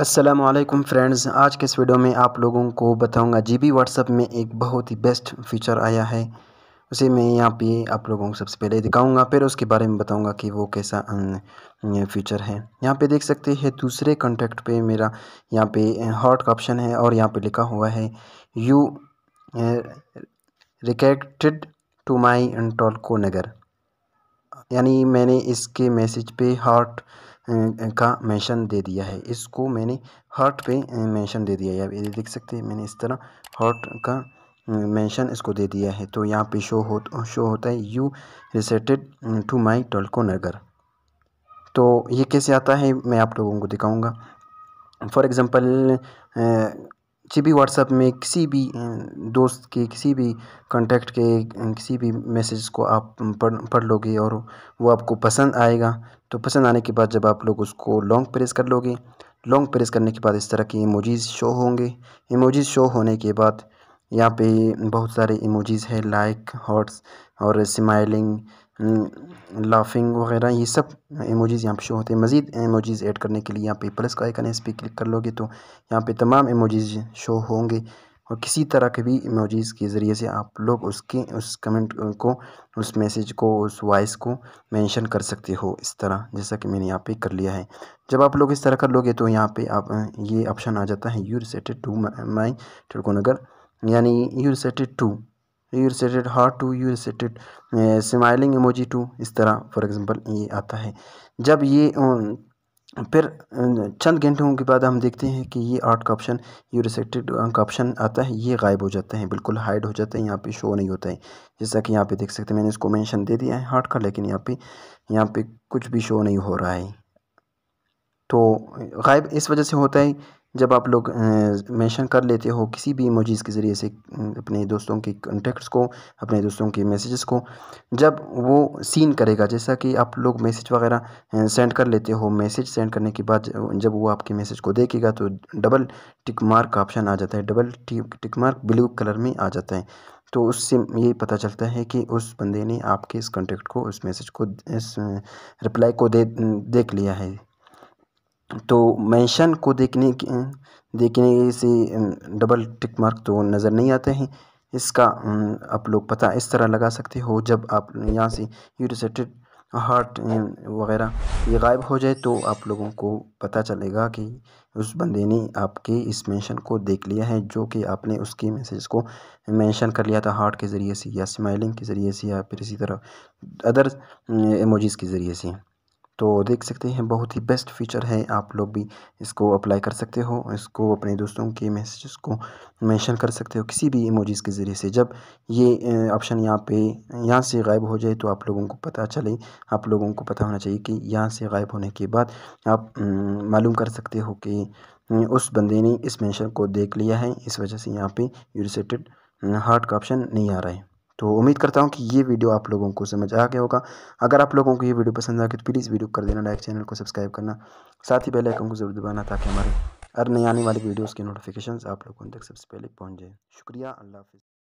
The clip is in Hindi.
असलम फ्रेंड्स आज के इस वीडियो में आप लोगों को बताऊंगा जी बी व्हाट्सअप में एक बहुत ही बेस्ट फीचर आया है उसे मैं यहाँ पे आप लोगों को सबसे पहले दिखाऊंगा फिर उसके बारे में बताऊंगा कि वो कैसा फीचर अं, है यहाँ पे देख सकते हैं दूसरे कॉन्टैक्ट पे मेरा यहाँ पे हॉट का ऑप्शन है और यहाँ पे लिखा हुआ है यू रिकेक्टेड टू माई टोलको नगर यानी मैंने इसके मैसेज पे हॉट का मेंशन दे दिया है इसको मैंने हार्ट पे मेंशन दे दिया है ये देख सकते हैं मैंने इस तरह हार्ट का मेंशन इसको दे दिया है तो यहाँ पे शो हो शो होता है यू रिसेटेड टू माई टोल्को नगर तो ये कैसे आता है मैं आप लोगों को दिखाऊंगा फॉर एग्ज़ाम्पल किसी भी व्हाट्सएप में किसी भी दोस्त के किसी भी कॉन्टेक्ट के किसी भी मैसेज को आप पढ़ पढ़ लोगे और वो आपको पसंद आएगा तो पसंद आने के बाद जब आप लोग उसको लॉन्ग प्रेस कर लोगे लॉन्ग प्रेस करने के बाद इस तरह के इमोजीज़ शो होंगे इमोजीज़ शो होने के बाद यहाँ पे बहुत सारे इमोजीज़ हैं लाइक हॉट्स और स्माइलिंग लाफिंग वगैरह ये सब एमोजीज़ यहाँ पर शो होते हैं मज़ीद एमोजीज़ ऐड करने के लिए यहाँ पे प्लस का आइकन है इस पर क्लिक कर लोगे तो यहाँ पे तमाम एमोजीज़ शो होंगे और किसी तरह के भी इमोजीज़ के ज़रिए से आप लोग उसके उस कमेंट को उस मैसेज को उस वॉइस को मेंशन कर सकते हो इस तरह जैसा कि मैंने यहाँ पे कर लिया है जब आप लोग इस तरह कर लोगे तो यहाँ पे आप ये ऑप्शन आ जाता है यू रिसेटेड टू माई नगर यानी you reacted to you reacted heart to you reacted smiling emoji to इस तरह फॉर एग्ज़ाम्पल ये आता है जब ये फिर चंद घंटों के बाद हम देखते हैं कि ये आर्ट का ऑप्शन यू रिसेटेड का ऑप्शन आता है ये गायब हो जाता है बिल्कुल हाइड हो जाता है यहाँ पे शो नहीं होता है जैसा कि यहाँ पे देख सकते हैं मैंने इसको मेंशन दे दिया है हार्ट का लेकिन यहाँ पे यहाँ पे कुछ भी शो नहीं हो रहा है तो गायब इस वजह से होता है जब आप लोग मेंशन कर लेते हो किसी भी इमोजीज़ के ज़रिए से अपने दोस्तों के कॉन्टैक्ट्स को अपने दोस्तों के मैसेजेस को जब वो सीन करेगा जैसा कि आप लोग मैसेज वगैरह सेंड कर लेते हो मैसेज सेंड करने के बाद जब वो आपके मैसेज को देखेगा तो डबल टिक मार्क का ऑप्शन आ जाता है double tick mark blue colour में आ जाता है तो उससे ये पता चलता है कि उस बंदे ने आपके इस कॉन्टैक्ट को उस मैसेज को इस रिप्लाई को दे देख लिया है तो मेंशन को देखने के अं, देखने से डबल टिक मार्क तो नज़र नहीं आते हैं इसका अं, आप लोग पता इस तरह लगा सकते हो जब आप यहाँ से यूरोसेटेड हार्ट अं, वगैरह ये गायब हो जाए तो आप लोगों को पता चलेगा कि उस बंदे ने आपके इस मेंशन को देख लिया है जो कि आपने उसके मैसेज को मेंशन कर लिया था हार्ट के ज़रिए से या स्माइलिंग के ज़रिए से या फिर इसी तरह अदर इमोजीज़ के ज़रिए से तो देख सकते हैं बहुत ही बेस्ट फीचर है आप लोग भी इसको अप्लाई कर सकते हो इसको अपने दोस्तों के मैसेजेस को मेंशन कर सकते हो किसी भी इमोजीज़ के ज़रिए से जब ये ऑप्शन यहाँ पे यहाँ से गायब हो जाए तो आप लोगों को पता चले आप लोगों को पता होना चाहिए कि यहाँ से गायब होने के बाद आप मालूम कर सकते हो कि उस बंदे ने इस मैंशन को देख लिया है इस वजह से यहाँ पर यूरिसेटेड हार्ट का ऑप्शन नहीं आ रहा है तो उम्मीद करता हूँ कि ये वीडियो आप लोगों को समझ आ गया होगा अगर आप लोगों को ये वीडियो पसंद आ गया तो प्लीज़ वीडियो कर देना लाइक चैनल को सब्सक्राइब करना साथ ही बेल आइकन को जरूर दबाना ताकि हमारे हर नई आने वाली वीडियोज़ की नोटिफिकेशन आप लोगों तक सबसे पहले पहुँच जाए शुक्रिया अल्लाह हाफिज़